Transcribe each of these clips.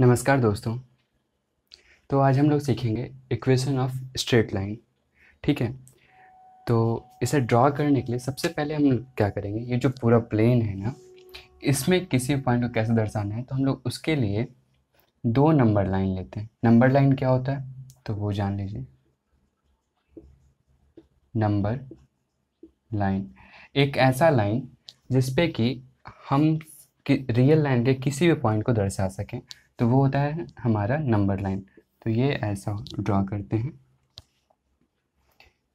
नमस्कार दोस्तों तो आज हम लोग सीखेंगे इक्वेशन ऑफ स्ट्रेट लाइन ठीक है तो इसे ड्रॉ करने के लिए सबसे पहले हम क्या करेंगे ये जो पूरा प्लेन है ना इसमें किसी पॉइंट को कैसे दर्शाना है तो हम लोग उसके लिए दो नंबर लाइन लेते हैं नंबर लाइन क्या होता है तो वो जान लीजिए नंबर लाइन एक ऐसा लाइन जिसपे कि हम कि रियल लाइन के किसी भी पॉइंट को दर्शा सकें तो वो होता है हमारा नंबर लाइन तो ये ऐसा ड्रा करते हैं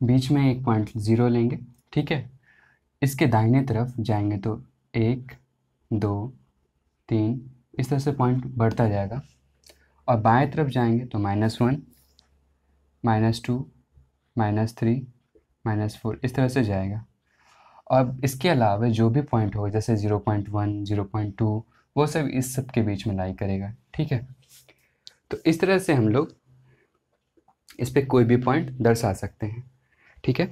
बीच में एक पॉइंट ज़ीरो लेंगे ठीक है इसके दाहिने तरफ जाएंगे तो एक दो तीन इस तरह से पॉइंट बढ़ता जाएगा और बाएं तरफ जाएंगे तो minus one minus two minus three minus four इस तरह से जाएगा और इसके अलावा जो भी पॉइंट हो जैसे zero point one zero point two वो सब इस सब के बीच में लाई करेगा ठीक है तो इस तरह से हम लोग इस पर कोई भी पॉइंट दर्शा सकते हैं ठीक है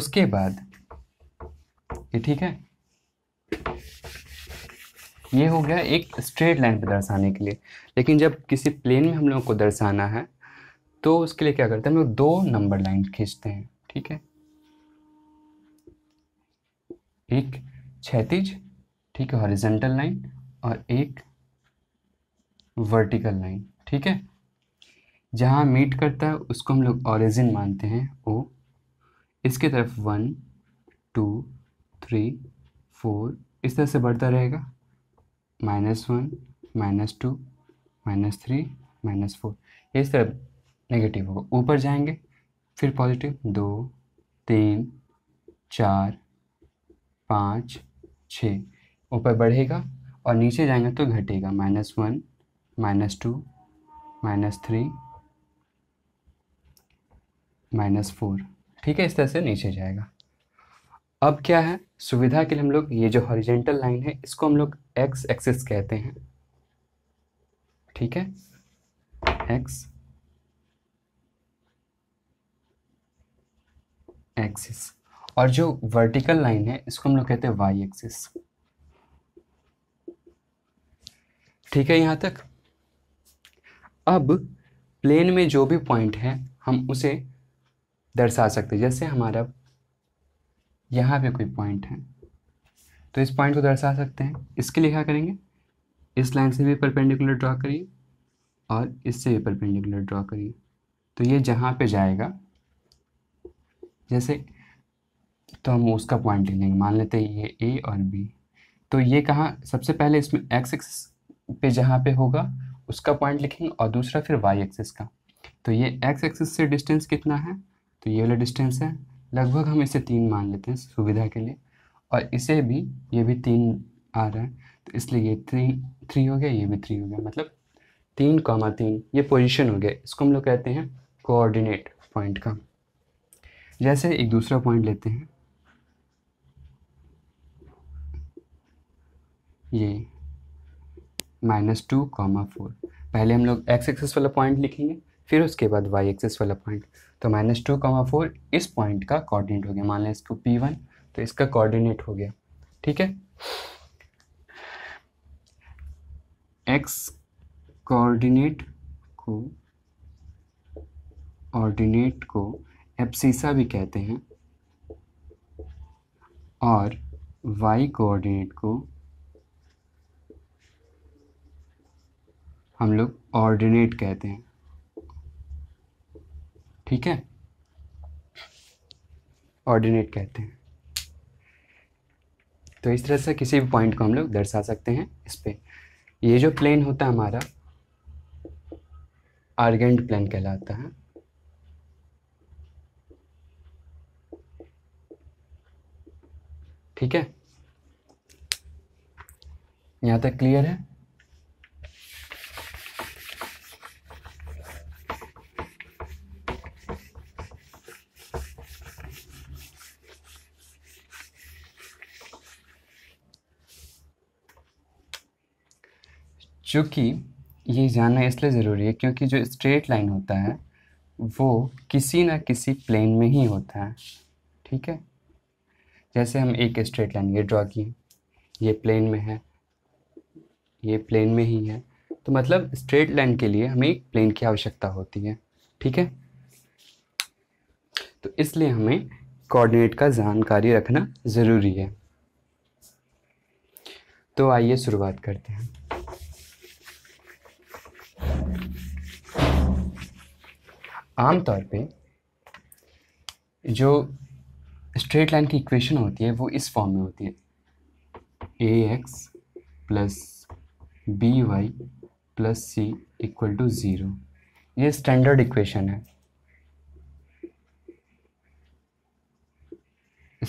उसके बाद ये ठीक है ये हो गया एक स्ट्रेट लाइन पर दर्शाने के लिए लेकिन जब किसी प्लेन में हम लोगों को दर्शाना है तो उसके लिए क्या करते हैं हम लोग दो नंबर लाइन खींचते हैं ठीक है एक क्षैतिज ठीक है हॉरिजेंटल लाइन और एक वर्टिकल लाइन ठीक है जहाँ मीट करता है उसको हम लोग ऑरिजिन मानते हैं ओ इसके तरफ वन टू थ्री फोर इस तरह से बढ़ता रहेगा minus one minus two minus three minus four इस तरह नेगेटिव होगा ऊपर जाएंगे फिर पॉजिटिव दो तीन चार पाँच छ ऊपर बढ़ेगा और नीचे जाएंगे तो घटेगा minus one minus two minus three minus four ठीक है इस तरह से नीचे जाएगा अब क्या है सुविधा के लिए हम लोग ये जो हॉरिजेंटल लाइन है इसको हम लोग एक्स एक्सिस कहते हैं ठीक है एक्स एक्सिस और जो वर्टिकल लाइन है इसको हम लोग कहते हैं वाई एक्सिस ठीक है यहाँ तक अब प्लेन में जो भी पॉइंट है हम उसे दर्शा सकते हैं जैसे हमारा यहां पे कोई पॉइंट है तो इस पॉइंट को दर्शा सकते हैं इसके लिए क्या करेंगे इस लाइन से भी परपेंडिकुलर ड्रॉ करिए और इससे भी परपेंडिकुलर ड्रॉ करिए तो ये जहां पे जाएगा जैसे तो हम उसका पॉइंट ले लेंगे मान लेते हैं ये ए और बी तो ये कहाँ सबसे पहले इसमें एक्स एक्सिस पे जहाँ पे होगा उसका पॉइंट लिखेंगे और दूसरा फिर वाई एक्सिस का तो ये एक्स एक्सिस से डिस्टेंस कितना है तो ये वाला डिस्टेंस है लगभग हम इसे तीन मान लेते हैं सुविधा के लिए और इसे भी ये भी तीन आ रहा है तो इसलिए ये थ्री थ्री हो गया ये भी थ्री हो गया मतलब तीन कॉमा तीन ये पोजिशन हो गया इसको हम लोग कहते हैं कोऑर्डिनेट पॉइंट का जैसे एक दूसरा पॉइंट लेते हैं ये माइनस टू कॉमा फोर पहले हम लोग एक्स एक्सेस वाला पॉइंट लिखेंगे फिर उसके बाद वाई एक्सेस वाला पॉइंट तो माइनस टू कॉमा फोर इस पॉइंट का कोऑर्डिनेट हो गया मान लें इसको पी वन तो इसका कोऑर्डिनेट हो गया ठीक है एक्स कोऑर्डिनेट को ऑर्डिनेट को एप्सिसा भी कहते हैं और वाई कोऑर्डिनेट को हम लोग ऑर्डिनेट कहते हैं ठीक है ऑर्डिनेट कहते हैं तो इस तरह से किसी भी पॉइंट को हम लोग दर्शा सकते हैं इस पर ये जो प्लेन होता है हमारा आर्गेंट प्लेन कहलाता है ठीक है यहाँ तक क्लियर है चूँकि ये जानना इसलिए ज़रूरी है क्योंकि जो स्ट्रेट लाइन होता है वो किसी ना किसी प्लेन में ही होता है ठीक है जैसे हम एक स्ट्रेट लाइन ये ड्रॉ किए ये प्लेन में है ये प्लेन में ही है तो मतलब स्ट्रेट लाइन के लिए हमें एक प्लेन की आवश्यकता होती है ठीक है तो इसलिए हमें कोऑर्डिनेट का जानकारी रखना ज़रूरी है तो आइए शुरुआत करते हैं आमतौर पे जो स्ट्रेट लाइन की इक्वेशन होती है वो इस फॉर्म में होती है A X plus B Y plus C equal to zero ये स्टैंडर्ड इक्वेशन है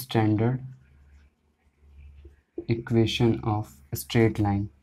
standard equation of straight line